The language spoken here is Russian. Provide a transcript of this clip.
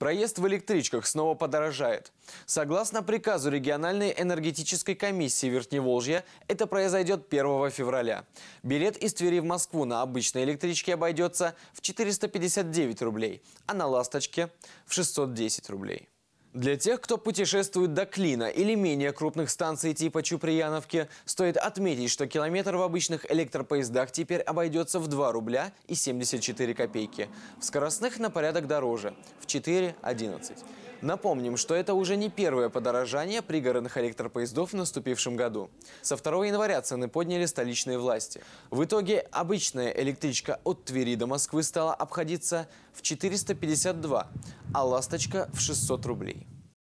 Проезд в электричках снова подорожает. Согласно приказу региональной энергетической комиссии Верхневолжья, это произойдет 1 февраля. Билет из Твери в Москву на обычной электричке обойдется в 459 рублей, а на «Ласточке» – в 610 рублей. Для тех, кто путешествует до Клина или менее крупных станций типа Чуприяновки, стоит отметить, что километр в обычных электропоездах теперь обойдется в 2 рубля и 74 копейки. В скоростных на порядок дороже – в 4,11. Напомним, что это уже не первое подорожание пригородных электропоездов в наступившем году. Со 2 января цены подняли столичные власти. В итоге обычная электричка от Твери до Москвы стала обходиться в 452, а «Ласточка» в 600 рублей.